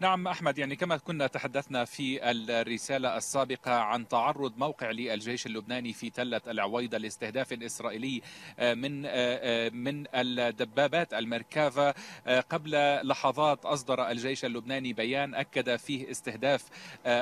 نعم احمد يعني كما كنا تحدثنا في الرساله السابقه عن تعرض موقع للجيش اللبناني في تله العويضه لاستهداف اسرائيلي آه، من آه، آه، من الدبابات المركافه قبل لحظات اصدر الجيش اللبناني بيان اكد فيه استهداف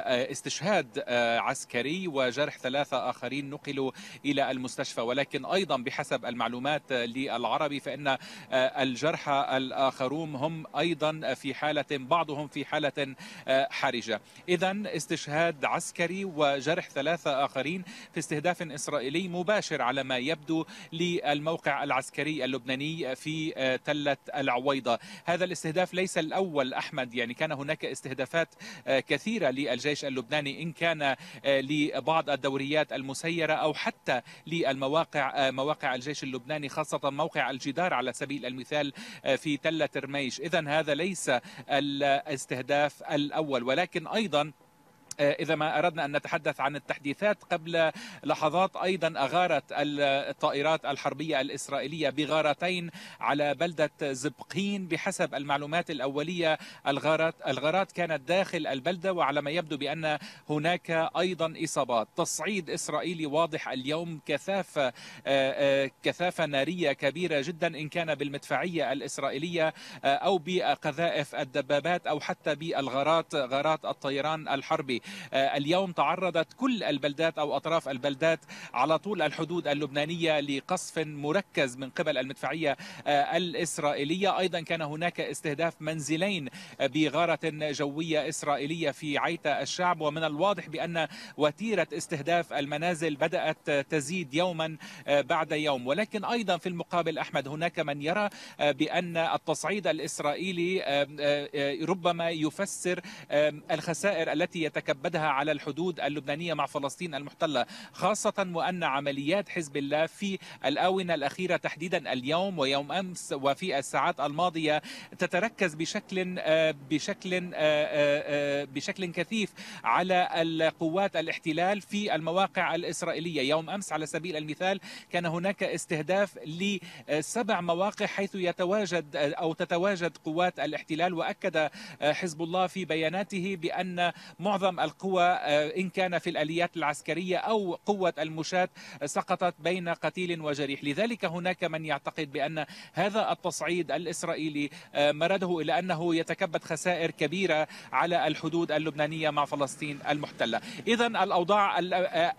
استشهاد عسكري وجرح ثلاثه اخرين نقلوا الى المستشفى ولكن ايضا بحسب المعلومات للعربي فان الجرحى الاخرون هم ايضا في حاله بعضهم في في حالة آه، حرجة إذا استشهاد عسكري وجرح ثلاثة آخرين في استهداف إسرائيلي مباشر على ما يبدو للموقع العسكري اللبناني في آه، تلة العويضة هذا الاستهداف ليس الأول أحمد يعني كان هناك استهدافات آه، كثيرة للجيش اللبناني إن كان لبعض الدوريات المسيرة أو حتى للمواقع مواقع الجيش اللبناني خاصة موقع الجدار على سبيل المثال في تلة رميش إذا هذا ليس الاستهداف الاستهداف الاول ولكن ايضا إذا ما أردنا أن نتحدث عن التحديثات قبل لحظات أيضا أغارت الطائرات الحربية الإسرائيلية بغارتين على بلدة زبقين بحسب المعلومات الأولية الغارات الغارات كانت داخل البلدة وعلى ما يبدو بأن هناك أيضا إصابات تصعيد إسرائيلي واضح اليوم كثافة كثافة نارية كبيرة جدا إن كان بالمدفعية الإسرائيلية أو بقذائف الدبابات أو حتى بالغارات غارات الطيران الحربي آه، اليوم تعرضت كل البلدات أو أطراف البلدات على طول الحدود اللبنانية لقصف مركز من قبل المدفعية آه، الإسرائيلية أيضا كان هناك استهداف منزلين بغارة جوية إسرائيلية في عيتا الشعب ومن الواضح بأن وتيرة استهداف المنازل بدأت تزيد يوما آه، بعد يوم ولكن أيضا في المقابل أحمد هناك من يرى بأن التصعيد الإسرائيلي ربما يفسر الخسائر التي يتكلم كبدها على الحدود اللبنانية مع فلسطين المحتلة خاصة وأن عمليات حزب الله في الآونة الأخيرة تحديدا اليوم ويوم أمس وفي الساعات الماضية تتركز بشكل آه، بشكل آه، آه، بشكل كثيف على القوات الاحتلال في المواقع الإسرائيلية يوم أمس على سبيل المثال كان هناك استهداف لسبع مواقع حيث يتواجد أو تتواجد قوات الاحتلال وأكد حزب الله في بياناته بأن معظم القوى آه، إن كان في الأليات العسكرية أو قوة المشاة سقطت بين قتيل وجريح لذلك هناك من يعتقد بأن هذا التصعيد الإسرائيلي آه، مرده إلى أنه يتكبد خسائر كبيرة على الحدود اللبنانية مع فلسطين المحتلة إذا الأوضاع آه،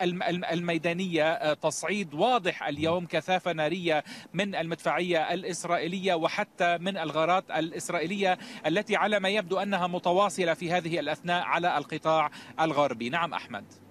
الميدانية تصعيد واضح اليوم كثافة نارية من المدفعية الإسرائيلية وحتى من الغارات الإسرائيلية التي على ما يبدو أنها متواصلة في هذه الأثناء على القطاع الغربي نعم أحمد